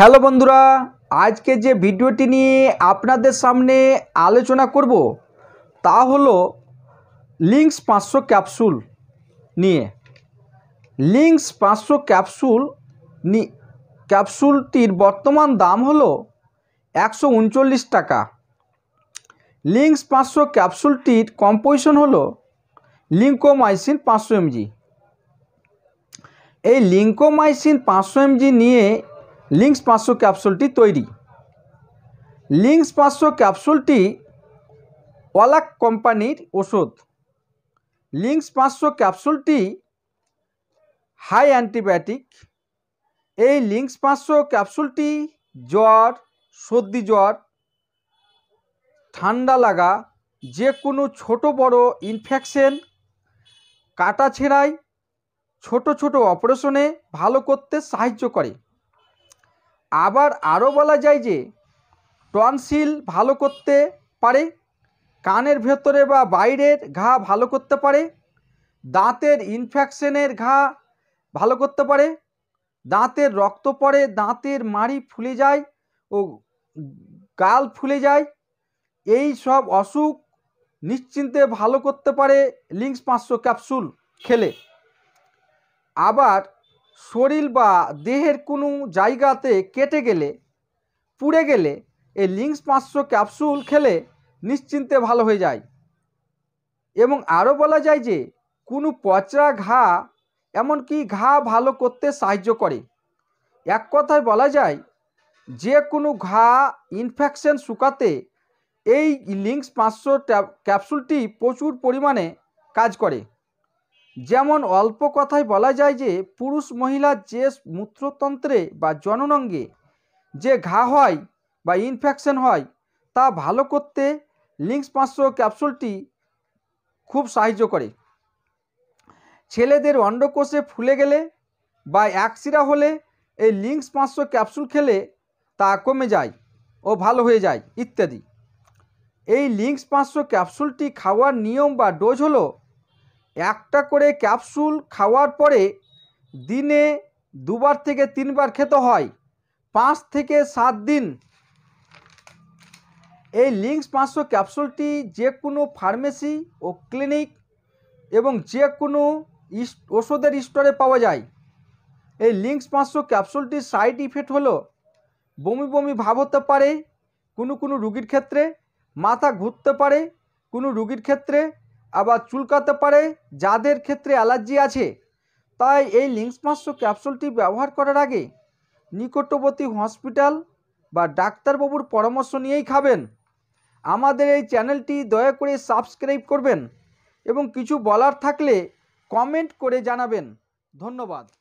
hello বন্ধুরা আজকে যে ভিডিওটি নিয়ে আপনাদের সামনে আলোচনা করব তা হলো লিঙ্কস পাঁচশো ক্যাপসুল নিয়ে লিঙ্কস পাঁচশো ক্যাপসুল নি ক্যাপসুলটির বর্তমান দাম হলো একশো উনচল্লিশ টাকা লিঙ্কস পাঁচশো ক্যাপসুলটির কম্পোজিশন হলো লিঙ্কোমাইসিন পাঁচশো এমজি এই লিঙ্কোমাইসিন পাঁচশো এমজি নিয়ে লিঙ্কস পাঁচশো ক্যাপসুলটি তৈরি লিঙ্কস পাঁচশো ক্যাপসুলটি ওয়ালাক কোম্পানির ওষুধ লিঙ্কস পাঁচশো ক্যাপসুলটি হাই অ্যান্টিবায়োটিক এই লিঙ্কস পাঁচশো ক্যাপসুলটি জ্বর সর্দি জ্বর ঠান্ডা লাগা যে কোনো ছোট বড় ইনফেকশন কাটা ছেঁড়াই ছোট ছোট অপারেশনে ভালো করতে সাহায্য করে আবার আরও বলা যায় যে টনসিল ভালো করতে পারে কানের ভেতরে বা বাইরের ঘা ভালো করতে পারে দাঁতের ইনফেকশনের ঘা ভালো করতে পারে দাঁতের রক্ত পড়ে দাঁতের মাড়ি ফুলে যায় ও গাল ফুলে যায় এই সব অসুখ নিশ্চিন্তে ভালো করতে পারে লিঙ্কস পাঁচশো ক্যাপসুল খেলে আবার শরীর বা দেহের কোনো জায়গাতে কেটে গেলে পুড়ে গেলে এই লিঙ্কস পাঁচশো ক্যাপসুল খেলে নিশ্চিন্তে ভালো হয়ে যায় এবং আরও বলা যায় যে কোনো পচা ঘা এমনকি ঘা ভালো করতে সাহায্য করে এক কথায় বলা যায় যে কোনো ঘা ইনফেকশন শুকাতে এই লিঙ্কস পাঁচশো ক্যাপসুলটি প্রচুর পরিমাণে কাজ করে যেমন অল্প কথায় বলা যায় যে পুরুষ মহিলার যে মূত্রতন্ত্রে বা জননঙ্গে যে ঘা হয় বা ইনফেকশন হয় তা ভালো করতে লিঙ্কস পাঁচশো ক্যাপসুলটি খুব সাহায্য করে ছেলেদের অন্ডকোষে ফুলে গেলে বা অ্যাক্সিরা হলে এই লিঙ্কস পাঁচশো ক্যাপসুল খেলে তা কমে যায় ও ভালো হয়ে যায় ইত্যাদি এই লিঙ্কস পাঁচশো ক্যাপসুলটি খাওয়ার নিয়ম বা ডোজ হলো একটা করে ক্যাপসুল খাওয়ার পরে দিনে দুবার থেকে তিনবার খেতে হয় পাঁচ থেকে সাত দিন এই লিঙ্কস পাঁচশো ক্যাপসুলটি যে কোনো ফার্মেসি ও ক্লিনিক এবং যে কোনো ওষুধের স্টোরে পাওয়া যায় এই লিঙ্কস পাঁচশো ক্যাপসুলটির সাইড ইফেক্ট হলো বমি বমি ভাব হতে পারে কোনো কোনো রুগীর ক্ষেত্রে মাথা ঘুরতে পারে কোনো রুগীর ক্ষেত্রে আবার চুলকাতে পারে যাদের ক্ষেত্রে অ্যালার্জি আছে তাই এই মাস্ক ক্যাপসুলটি ব্যবহার করার আগে নিকটবর্তী হসপিটাল বা ডাক্তারবাবুর পরামর্শ নিয়েই খাবেন আমাদের এই চ্যানেলটি দয়া করে সাবস্ক্রাইব করবেন এবং কিছু বলার থাকলে কমেন্ট করে জানাবেন ধন্যবাদ